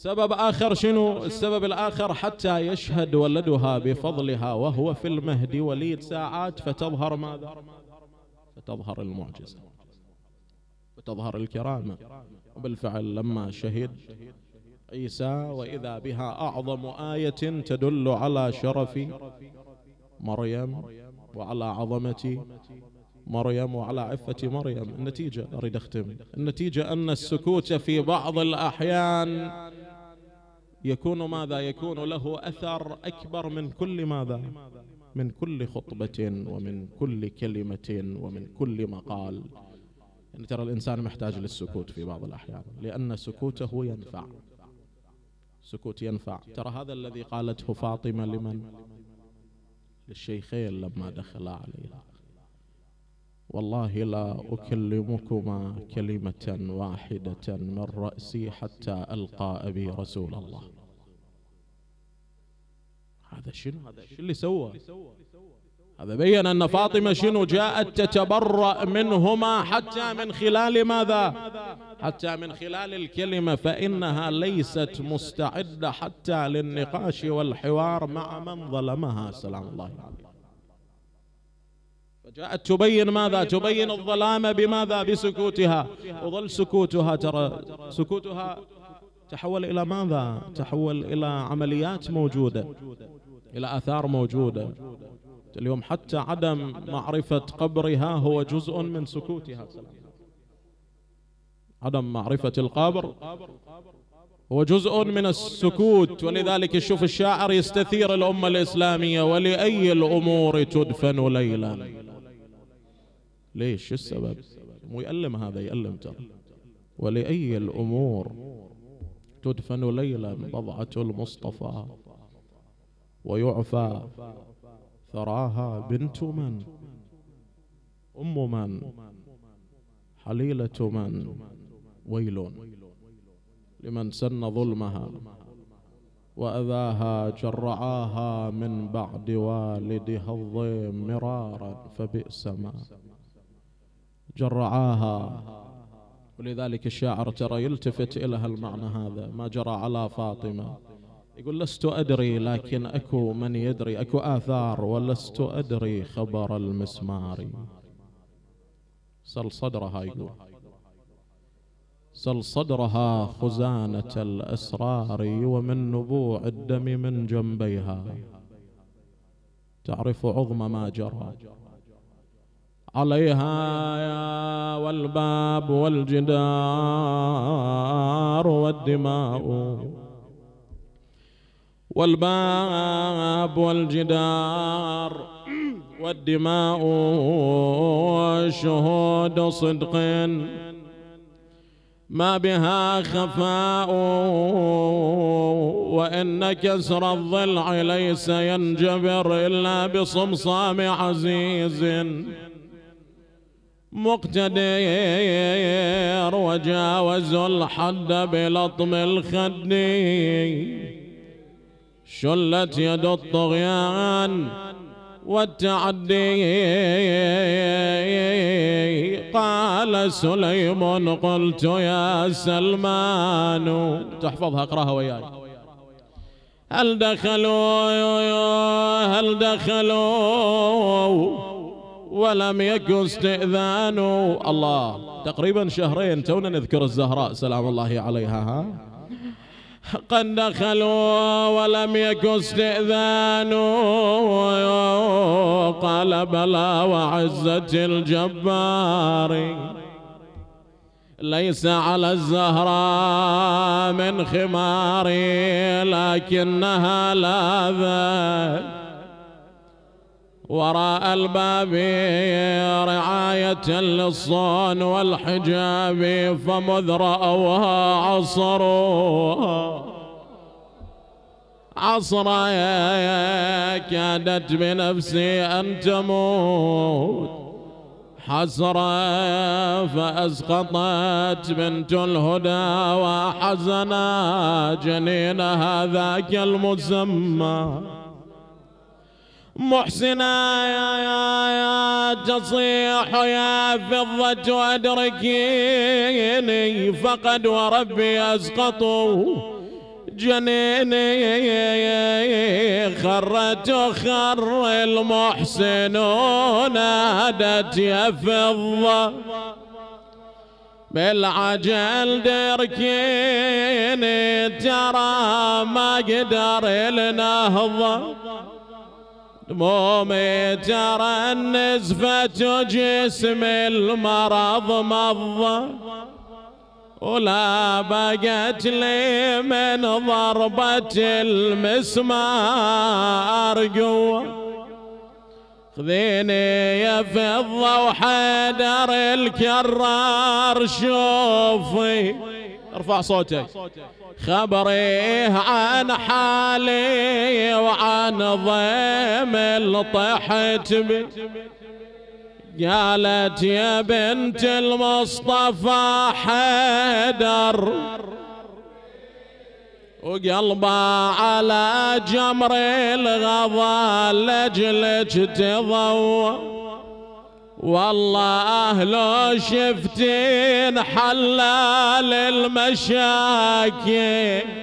سبب آخر شنو السبب الآخر حتى يشهد ولدها بفضلها وهو في المهد وليد ساعات فتظهر ماذا فتظهر المعجزة وتظهر الكرامة وبالفعل لما شهد عيسى وإذا بها أعظم آية تدل على شرف مريم وعلى عظمة مريم وعلى عفة مريم النتيجة أريد أختم النتيجة أن السكوت في بعض الأحيان يكون ماذا يكون له أثر أكبر من كل ماذا من كل خطبة ومن كل كلمة ومن كل مقال يعني ترى الإنسان محتاج للسكوت في بعض الأحيان لأن سكوته ينفع سكوت ينفع ترى هذا الذي قالته فاطمة لمن للشيخين لما دخلا عليها والله لا أكلمكما كلمة واحدة من رأسي حتى ألقى أبي رسول الله هذا شنو هذا شنو اللي سوى هذا بين أن فاطمة شنو جاءت تتبرأ منهما حتى من خلال ماذا حتى من خلال الكلمة فإنها ليست مستعدة حتى للنقاش والحوار مع من ظلمها سلام الله عليه فجاءت تبين ماذا تبين الظلام بماذا بسكوتها وظل سكوتها ترى سكوتها تحول إلى ماذا تحول إلى عمليات موجودة إلى آثار موجودة اليوم حتى عدم معرفة قبرها هو جزء من سكوتها عدم معرفة القبر هو جزء من السكوت ولذلك يشوف الشاعر يستثير الأمة الإسلامية ولأي الأمور تدفن ليلا ليش السبب مو يألم هذا يألم ترى ولأي الأمور تدفن ليلا بضعة المصطفى ويعفى ثراها بنت من أم من حليلة من ويل لمن سن ظلمها وأذاها جرعاها من بعد والدها الضيم مرارا فبئس ما جرعاها ولذلك الشاعر ترى يلتفت إلى هالمعنى هذا ما جرى على فاطمة يقول لست أدري لكن أكو من يدري أكو آثار ولست أدري خبر المسمار سل صدرها يقول سل صدرها خزانة الأسرار ومن نبوع الدم من جنبيها تعرف عظم ما جرى عليها والباب والجدار والدماء والباب والجدار والدماء شهود صدق ما بها خفاء وإن كسر الضلع ليس ينجبر إلا بصمصام عزيز مقتدير وجاوزوا الحد بلطم الخد شلت يد الطغيان والتعدي قال سليم قلت يا سلمان تحفظها اقراها وياي هل دخلوا هل دخلوا ولم يكن استئذانه الله تقريبا شهرين تونا نذكر الزهراء سلام الله عليها ها قد دخلوا ولم يكن استئذانه قال بلى وعزة الجبار ليس على الزهراء من خمار لكنها لاذت وراء الباب رعاية للصون والحجاب فمذ رأوها عصروها عصرا كادت بنفسي أن تموت حسرا فأسقطت بنت الهدى وحزنا جنينها ذاك المسمى محسنا يا يا يا تصيح يا فضة أدركيني فقد وربي أسقطوا جنيني خرت خر المحسن نادت يا فضة بالعجل دركيني ترى ما قدر النهضة مؤمن ترى النزفة جسم المرض مضى ولا بقت لي من ضربة المسمار قوة خذيني يا فضة وحدر الكرار شوفي ارفع صوتك خبريه عن حالي وعن ضيم طحت بي قالت يا بنت المصطفى حدر وقلبها على جمر الغضا لجلك تضوى والله لو شفتين حلال المشاكل